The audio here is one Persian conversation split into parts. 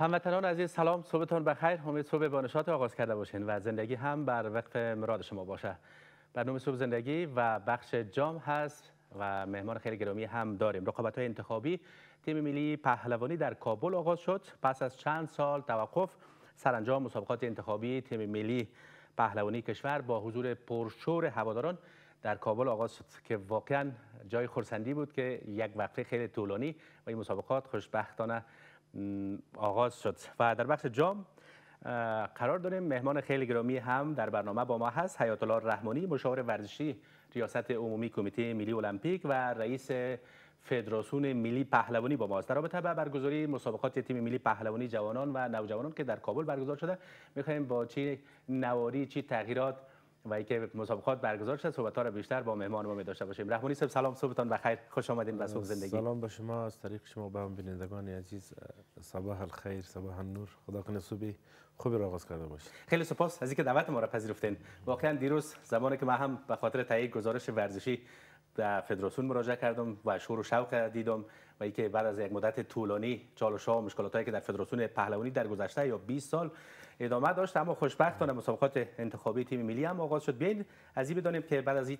هموطنان عزیز سلام صبحتان بخیر امید صبح با نشاط آغاز کرده باشین و زندگی هم بر وقت مراد شما باشه برنامه صبح زندگی و بخش جام هست و مهمان خیلی گرامی هم داریم رقابت های انتخابی تیم ملی پهلوانی در کابل آغاز شد پس از چند سال توقف سرانجام مسابقات انتخابی تیم ملی پهلوانی کشور با حضور پرشور هواداران در کابل آغاز شد که واقعا جای خرسندی بود که یک وقفه خیلی طولانی و این مسابقات خوشبختانه آغاز شد و در بخش جام قرار داریم مهمان خیلی گرامی هم در برنامه با ما هست حیات الله رحمانی مشاور ورزشی ریاست عمومی کمیته ملی المپیک و رئیس فدراسیون ملی پهلوانی با ماست در رابطه با برگزاری مسابقات تیم ملی پهلوانی جوانان و نوجوانان که در کابل برگزار شده میخوایم با چی نواری چی تغییرات و اینکه مسابقات برگزار شد صحبت ها را بیشتر با مهمان ما داشته باشیم رحمانی صاحب سلام صبحتان بخیر خوش آمدین به صبح زندگی سلام به شما از طریق شما به هم بینندگان عزیز صبح الخیر صبح النور خدا کنه صبح خوبی را آغاز کرده باشید خیلی سپاس از اینکه دعوت ما را پذیرفتین واقعا دیروز زمانی که ما هم به خاطر تهیه گزارش ورزشی در فدراسیون مراجعه کردم و شور و شوق دیدم و اینکه بعد از یک مدت طولانی چالش ها و مشکلات هایی که در فدراسیون پهلوانی در گذشته یا 20 سال ادامه داشت اما خوشبختانه مسابقات انتخابی تیم ملی هم آغاز شد بین از این بدانیم که بعد از این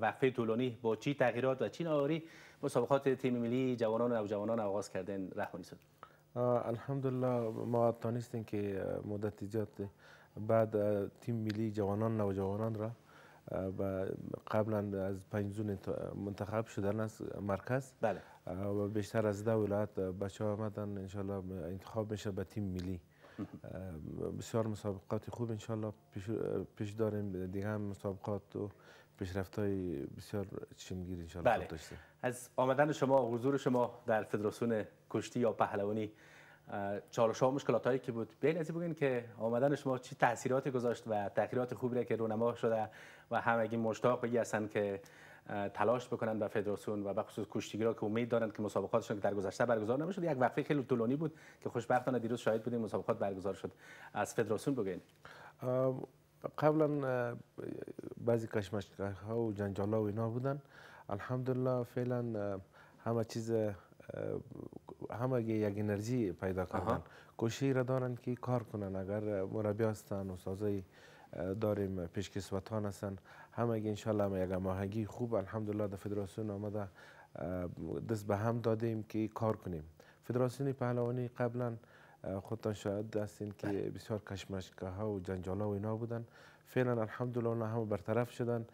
وقفه طولانی با چی تغییرات و چی نهاری مسابقات تیم ملی جوانان و جوانان آغاز کردن رحمانی شد الحمدلله ما تانستیم که مدت زیاد بعد تیم ملی جوانان و جوانان را و قبلا از زون منتخب شدن از مرکز بله. و بیشتر از ده ولایت بچه ها آمدن انشالله انتخاب میشه به تیم ملی بسیار مسابقات خوب انشالله پیش, پیش داریم دیگه هم مسابقات و پیشرفت های بسیار چشمگیر انشالله بله. داشته از آمدن شما حضور شما در فدراسیون کشتی یا پهلوانی چالش ها و مشکلات هایی که بود بین از بگین که آمدن شما چی تاثیرات گذاشت و تغییرات خوبی را که رونما شده و همگی مشتاق بگی هستن که تلاش بکنن و فدراسیون و به خصوص کشتیگیرا که امید دارند که مسابقاتشون که در گذشته برگزار نمیشد یک وقفه خیلی طولانی بود که خوشبختانه دیروز شاید بودیم مسابقات برگزار شد از فدراسیون بگین قبلا بعضی کشمکش ها و جنجال ها و اینا بودن الحمدلله فعلا همه چیز همگی یک انرژی پیدا کردن کوشی را دارن که کار کنن اگر مربی هستن استادای داریم پیشکسوتان هستن همگی انشالله هم یک ماهگی خوب الحمدلله در فدراسیون آمده دست به هم دادیم که کار کنیم فدراسیون پهلوانی قبلا خودتان شاید دستین که بسیار کشمشگاه ها و جنجال ها و اینا بودن فعلا الحمدلله اونا همه برطرف شدن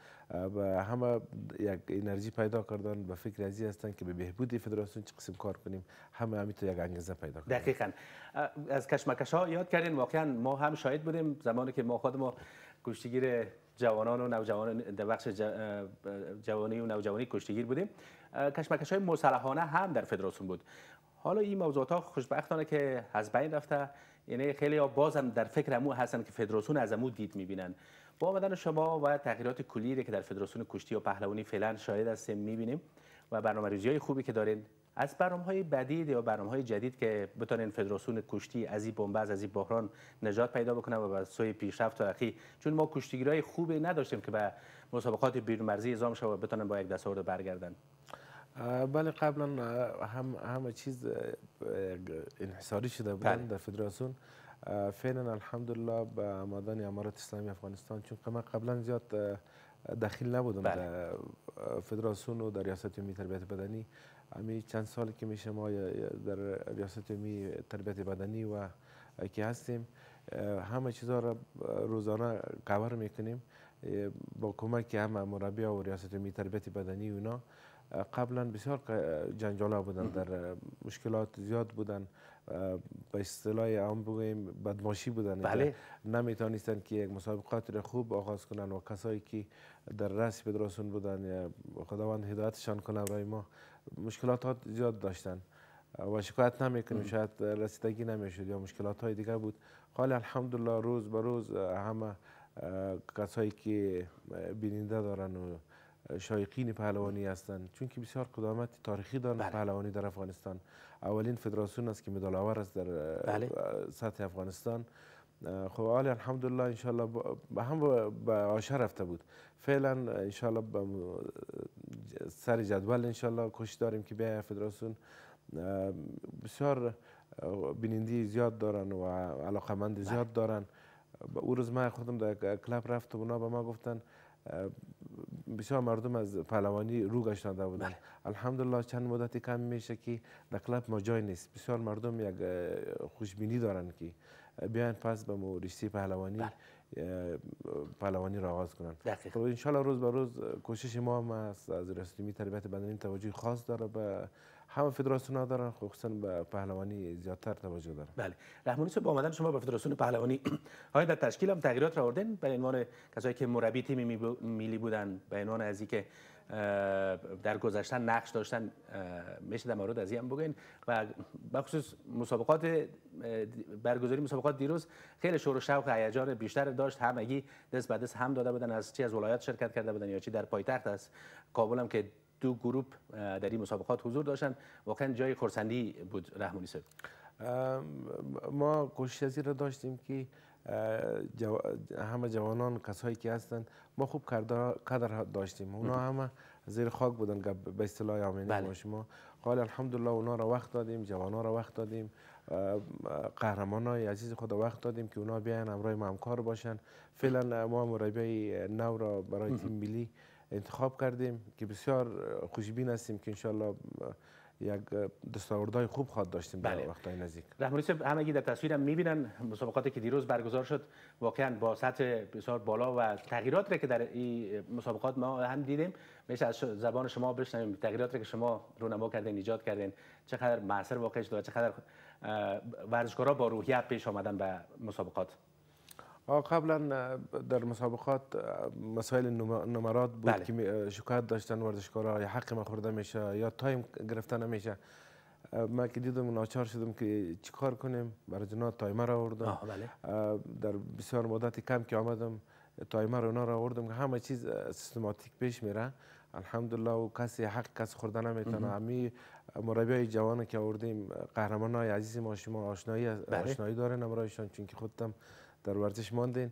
و همه یک انرژی پیدا کردن به فکر ازی هستن که به بهبود فدراسیون چه قسم کار کنیم همه همین یک انگیزه پیدا کردن دقیقا از کشمکش ها یاد کردین واقعا ما هم شاهد بودیم زمانی که ما خود ما کشتیگیر جوانان و نوجوانان در بخش جوانی و نوجوانی کشتیگیر بودیم کشمکش های مسلحانه هم در فدراسیون بود حالا این موضوعات ها خوشبختانه که از بین رفته یعنی خیلی ها بازم در فکر امو هستن که فدراسیون از امو دید میبینن با آمدن شما و تغییرات کلی که در فدراسیون کشتی و پهلوانی فعلا شاهد هستیم میبینیم و برنامه ریزی های خوبی که دارین از برنامه های بدید یا برنامه های جدید که بتونین فدراسیون کشتی از این بنبز از این بحران نجات پیدا بکنن و به سوی پیشرفت ترقی چون ما کشتیگیرای خوبی نداشتیم که به مسابقات بیرون مرزی اعزام و بتونن با یک دستاورد برگردن بله قبلا هم همه چیز انحصاری شده بود بله. در فدراسیون فعلا الحمدلله به آمدن امارات اسلامی افغانستان چون من قبلا زیاد داخل نبودم بله. در فدراسیون و در ریاست عمومی تربیت بدنی امی چند سال که میشه ما در ریاست عمومی تربیت بدنی و که هستیم همه چیزها را روزانه کور میکنیم با کمک همه مربی و ریاست عمومی تربیت بدنی اونا قبلا بسیار ها بودن در مشکلات زیاد بودن به اصطلاح عام بگویم بدماشی بودن بله. نمیتونستن که یک مسابقات را خوب آغاز کنند و کسایی که در رأس بدراسون بودن خداوند هدایتشان کنه برای ما مشکلات زیاد داشتن و شکایت کنیم شاید رسیدگی شد یا مشکلات های دیگر بود خالی الحمدلله روز به روز همه کسایی که بیننده دارن و شایقین پهلوانی هستند چون که بسیار قدامت تاریخی دارند بله. پهلوانی در افغانستان اولین فدراسیون است که مدال آور است در بله. سطح افغانستان خب آلی الحمدلله انشالله به هم به آشه رفته بود فعلا انشالله سر جدول انشالله کوشش داریم که بیای فدراسیون بسیار بینندی زیاد دارن و مند بله. زیاد دارن او روز من خودم در کلاب رفت و اونا به ما گفتن بسیار مردم از پهلوانی رو گشتنده بودن بله. الحمدلله چند مدتی کم میشه که در کلب ما جای نیست بسیار مردم یک خوشبینی دارن که بیان پس به رشته پهلوانی پالوانی بله. پهلوانی را آغاز کنن خب انشالله روز به روز کوشش ما هم از رسمی تربیت بدنی توجه خاص داره به همه فدراسیون ها دارن خب خصوصا به پهلوانی زیادتر توجه دارن بله رحمانی صاحب با آمدن شما به فدراسیون پهلوانی های در تشکیل هم تغییرات را آوردن به عنوان کسایی که مربی تیم میلی بودن به عنوان از که در گذشتن نقش داشتن میشه در مورد از هم بگین و بخصوص مسابقات برگزاری مسابقات دیروز خیلی شور و شوق هیجان بیشتر داشت همگی دست به هم داده بودن از چی از ولایات شرکت کرده بودن یا چی در پایتخت است کابل هم که دو گروپ در این مسابقات حضور داشتن واقعا جای خرسندی بود رحمانی صاحب ما کوشش از را داشتیم که همه جوانان کسایی که هستند ما خوب قدر داشتیم اونا همه زیر خاک بودن به اصطلاح یامینی بله. شما قال الحمدلله اونا را وقت دادیم جوانان را وقت دادیم قهرمان های عزیز خود وقت دادیم که اونا بیاین امرای ما همکار باشن فعلا ما مربی نو را برای تیم ملی انتخاب کردیم که بسیار خوشبین هستیم که انشالله یک دستاوردهای خوب خواهد داشتیم بله. در وقتهای نزدیک رحمانی صاحب همگی در تصویرم میبینن مسابقاتی که دیروز برگزار شد واقعا با سطح بسیار بالا و تغییرات را که در این مسابقات ما هم دیدیم میشه از زبان شما بشنویم تغییرات را که شما رونما کردین ایجاد کردین چقدر معصر واقع شد و چقدر ورزشکارا با روحیت پیش آمدن به مسابقات قبلا در مسابقات مسائل نمرات بود بله. که شکایت داشتن ورزشکارا یا حق مخورده میشه یا تایم گرفته نمیشه ما که دیدم ناچار شدم که چیکار کنیم برای جنا تایمر آوردم بله. در بسیار مدت کم که آمدم تایمر اونا را آوردم که همه چیز سیستماتیک پیش میره الحمدلله و کسی حق کس خورده نمیتونه همی مربیای جوان که آوردیم قهرمان های عزیز ما شما آشنایی بله. آشنایی داره نمرایشان چون که خودم در ورزش ماندین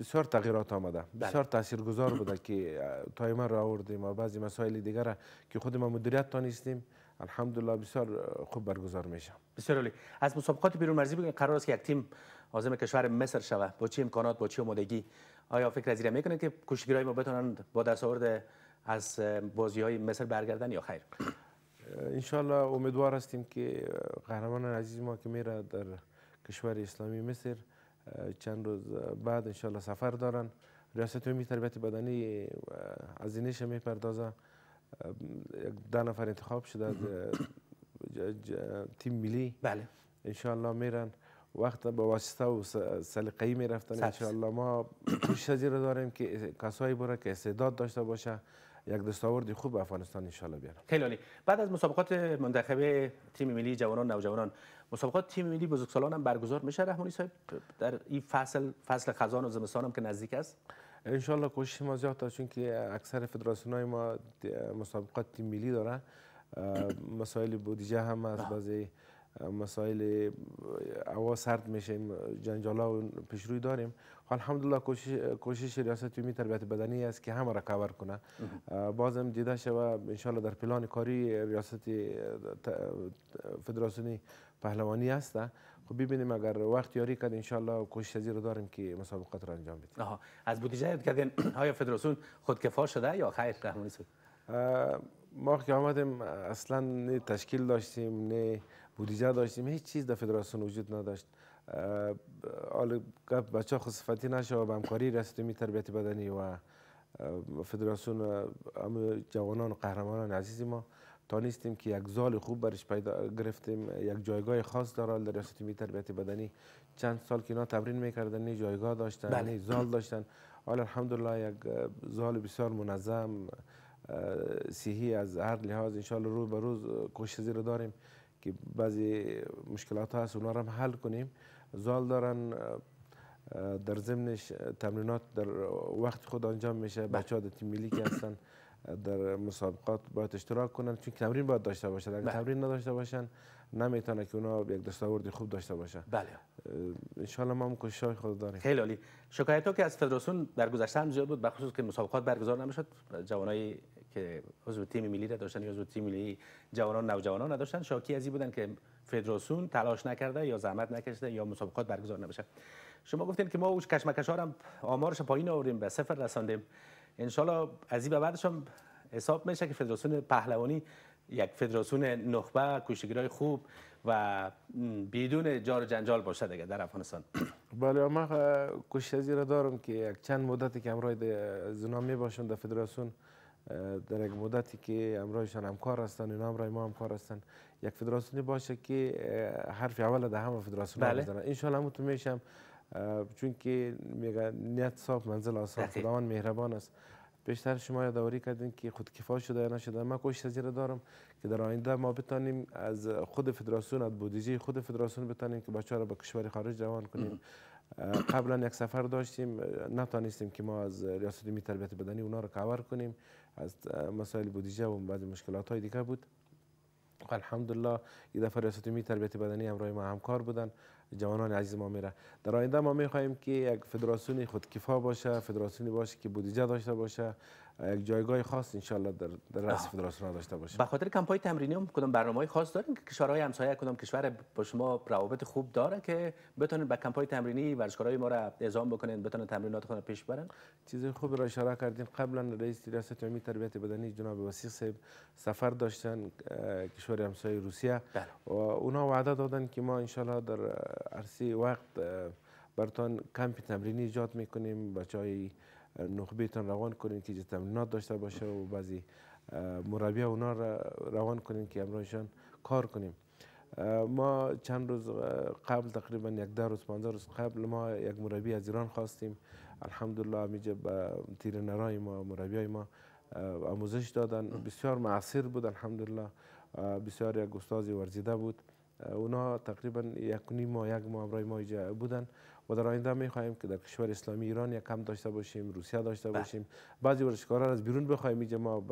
بسیار تغییرات آمده بله. بسیار گذار بوده که تایمر را آوردیم و بعضی مسائل دیگر که خود ما مدیریت دانستیم الحمدلله بسیار خوب برگزار میشه بسیار عالی از مسابقات بیرون مرزی بگن قرار است که یک تیم عازم کشور مصر شود با چه امکانات با چه آمادگی آیا فکر از میکنه که کشتگیرهای ما بتونند با آورده از بازی های مصر برگردن یا خیر انشالله امیدوار هستیم که قهرمان عزیز ما که میره در کشور اسلامی مصر چند روز بعد انشالله سفر دارن ریاست عمومی تربیت بدنی از اینش میپردازه ده نفر انتخاب شده از تیم ملی بله انشالله میرن وقت با واسطه و سلقهی میرفتن انشالله ما کوشش رو داریم که کسایی بره که استعداد داشته باشه یک دستاوردی خوب به افغانستان ان بیارم خیلی عالی بعد از مسابقات منتخب تیم ملی جوانان نوجوانان مسابقات تیم ملی بزرگسالان هم برگزار میشه رحمانی صاحب در این فصل فصل خزان و زمستان هم که نزدیک است ان کوشش ما زیاد تا چون که اکثر فدراسیون های ما مسابقات تیم ملی داره مسائل بودجه هم از بازی مسائل هوا سرد میشیم جنجالا و پیش داریم الحمدلله کوشش, کوشش ریاست تربیت بدنی است که همه را کور کنه بازم دیده شوه انشالله در پلان کاری ریاست فدراسیونی پهلوانی است خب ببینیم اگر وقت یاری کرد انشالله کوشش از رو داریم که مسابقات را انجام بده از بودجه کردین های فدراسیون خودکفا شده یا خیر رحمانی ما که آمدیم اصلا نه تشکیل داشتیم نه بودیجه داشتیم هیچ چیز در فدراسیون وجود نداشت حالا گپ بچه ها خصفتی نشه و به همکاری تربیت بدنی و فدراسیون جوانان و قهرمانان عزیزی ما تا نیستیم که یک زال خوب برش پیدا گرفتیم یک جایگاه خاص داره در ریاست می تربیت بدنی چند سال که اینا تمرین میکردن نه جایگاه داشتن بله. نه زال داشتن حالا الحمدلله یک زال بسیار منظم سیهی از هر لحاظ ان روز به روز کوشش رو داریم که بعضی مشکلات هست اونا رو هم حل کنیم زال دارن در ضمنش تمرینات در وقت خود انجام میشه بله. بچه ها تیم ملی که هستن در مسابقات باید اشتراک کنن چون تمرین باید داشته باشن اگر بله. تمرین نداشته باشن نمیتونه که اونا یک دستاورد خوب داشته باشن بله ان ما هم کوشش خود داریم خیلی عالی شکایت ها که از فدراسیون در گذشته هم زیاد بود خصوص که مسابقات برگزار نمیشد جوانای که عضو تیم ملی را داشتن یا عضو تیم ملی جوانان نوجوانان نداشتن شاکی از این بودن که فدراسیون تلاش نکرده یا زحمت نکشیده یا مسابقات برگزار نبشه شما گفتین که ما اوش کشمکش هم آمارش پایین آوردیم به صفر رساندیم انشالله از این به بعدش هم حساب میشه که فدراسیون پهلوانی یک فدراسیون نخبه کوشگرای خوب و بدون جار جنجال باشه دیگه در افغانستان بله ما کوشش را دارم که یک چند مدتی که همراه زنا می باشم در فدراسیون در یک مدتی که امرایشان همکار هستن اینا امرای ما همکار هستن یک فدراسیونی باشه که حرف اول ده همه فدراسیون بله. بزنن ان شاء الله میشم چون که میگه نیت صاف منزل آسان بله. خداوند مهربان است بیشتر شما یادآوری کردین که خودکفا شده یا نشده من کوشش از دارم که در آینده ما بتانیم از خود فدراسیون از بودیجی، خود فدراسیون بتانیم که بچه ها را به کشور خارج جوان کنیم قبلا یک سفر داشتیم نتانستیم که ما از ریاست می تربیت بدنی اونا رو کاور کنیم از مسائل بودجه و بعض مشکلات های دیگه بود خب، الحمدلله این دفعه ریاست می تربیت بدنی همراه ما همکار بودن جوانان عزیز ما میره در آینده ما میخواهیم که یک فدراسیون خودکفا باشه فدراسیونی باشه که بودجه داشته باشه یک جایگاه خاص انشالله در در رأس فدراسیون داشته باشیم به خاطر کمپای تمرینی هم کدام برنامه خاص داریم که کشورهای همسایه کدام کشور با شما روابط خوب داره که بتونید به کمپای تمرینی ورزشکارای ما را اعزام بکنین بتونن تمرینات خود پیش برن چیز خوبی را اشاره کردیم قبلا رئیس ریاست عمومی تربیت بدنی جناب وسیق صاحب سفر داشتن کشور همسایه روسیه بله. و اونا وعده دادن که ما انشالله در عرصه وقت برتون کمپ تمرینی ایجاد میکنیم و نخبهتان روان کنین که تمرینات داشته باشه و بعضی مربی اونا روان کنین که امروزشان کار کنیم ما چند روز قبل تقریبا یک ده روز پانزه روز قبل ما یک مربی از ایران خواستیم الحمدلله میجه به تیرنرای ما مربیای ما آموزش دادن بسیار معصر بود الحمدلله بسیار یک استاد ورزیده بود اونا تقریبا یک نیم ماه یک ماه برای ما بودن و در آینده می خواهیم که در کشور اسلامی ایران یک کم داشته باشیم روسیه داشته بله. باشیم بعضی را از بیرون بخوایم اینجا ما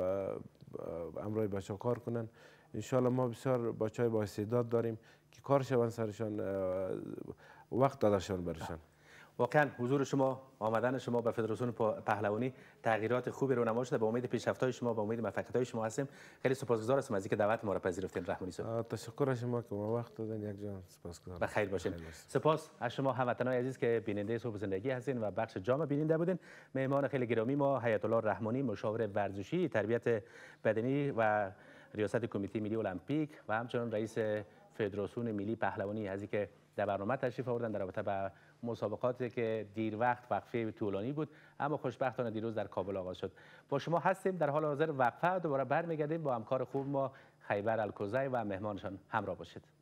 امرای بچا کار کنن انشالله ما بسیار بچای با استعداد داریم که کار شون سرشان وقت دادشان برشن. واقعا حضور شما آمدن شما به فدراسیون پهلوانی تغییرات خوبی رو نمایش داد به امید پیشرفت‌های شما به امید موفقیت‌های شما هستیم خیلی سپاسگزار هستم از اینکه دعوت ما را پذیرفتین رحمانی صاحب تشکر از شما که ما وقت دادن یک جان سپاسگزارم بخیر باشین سپاس از شما هموطنان عزیز که بیننده صبح زندگی هستین و بخش جام بیننده بودین مهمان خیلی گرامی ما حیات الله رحمانی مشاور ورزشی تربیت بدنی و ریاست کمیته ملی المپیک و همچنین رئیس فدراسیون ملی پهلوانی از اینکه در برنامه تشریف آوردن در رابطه با مسابقات که دیر وقت وقفه طولانی بود اما خوشبختانه دیروز در کابل آغاز شد با شما هستیم در حال حاضر وقفه دوباره برمیگردیم با همکار خوب ما خیبر الکوزی و مهمانشان همراه باشید